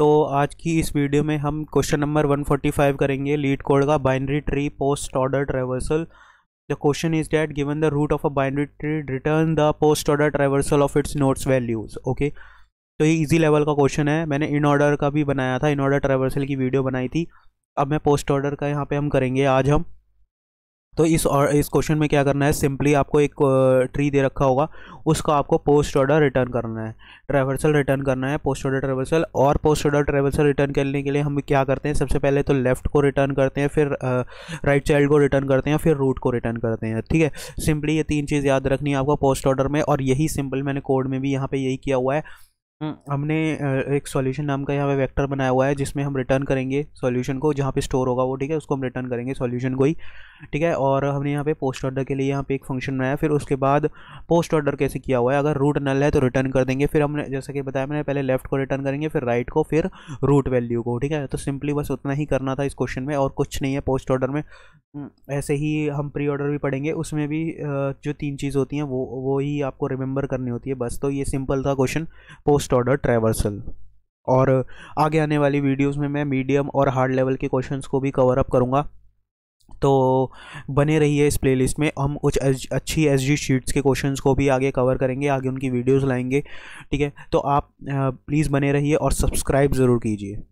तो आज की इस वीडियो में हम क्वेश्चन नंबर 145 करेंगे लीड कोड का binary tree post order traversal the question is that given the root of a binary tree return the post order traversal of its nodes values okay तो ये easy level का question है मैंने in order का भी बनाया था in order traversal की वीडियो बनाई थी अब मैं पोस्ट ऑर्डर का यहाँ पे हम करेंगे आज हम तो इस और इस क्वेश्चन में क्या करना है सिंपली आपको एक ट्री दे रखा होगा उसका आपको पोस्ट ऑर्डर रिटर्न करना है ट्रेवर्सल रिटर्न करना है पोस्ट ऑर्डर ट्रेवर्सल और पोस्ट ऑर्डर ट्रेवर्सल रिटर्न करने के लिए हम क्या करते हैं सबसे पहले तो लेफ्ट को रिटर्न करते हैं फिर राइट चाइल्ड को रिटर्न करते हैं फिर रूट को रिटर्न करते हैं ठीक है सिंपली ये तीन चीज़ याद रखनी है आपको पोस्ट ऑर्डर में और यही सिंपल मैंने कोड में भी यहाँ पर यही किया हुआ है हम्म। हमने एक सॉल्यूशन नाम का यहाँ पे वेक्टर बनाया हुआ है जिसमें हम रिटर्न करेंगे सॉल्यूशन को जहाँ पे स्टोर होगा वो ठीक है उसको हम रिटर्न करेंगे सॉल्यूशन को ही ठीक है और हमने यहाँ पे पोस्ट ऑर्डर के लिए यहाँ पे एक फंक्शन बनाया फिर उसके बाद पोस्ट ऑर्डर कैसे किया हुआ है अगर रूट नल है तो रिटर्न कर देंगे फिर हमने जैसा कि बताया मैंने पहले लेफ्ट को रिटर्न करेंगे फिर राइट को फिर रूट वैल्यू को ठीक है तो सिंपली बस उतना ही करना था इस क्वेश्चन में और कुछ नहीं है पोस्ट ऑर्डर में हम्म, ऐसे ही हम प्री ऑर्डर भी पढ़ेंगे उसमें भी जो तीन चीज़ होती हैं वो वो ही आपको रिमेंबर करनी होती है बस तो ये सिंपल था question post first order traversal और आगे आने वाली वीडियोस में मैं मीडियम और हार्ड लेवल के क्वेश्चंस को भी कवर अप करूँगा तो बने रहिए इस प्लेलिस्ट में हम कुछ अच्छी एस जी शीट्स के क्वेश्चंस को भी आगे कवर करेंगे आगे उनकी वीडियोस लाएंगे ठीक है तो आप प्लीज़ बने रहिए और सब्सक्राइब ज़रूर कीजिए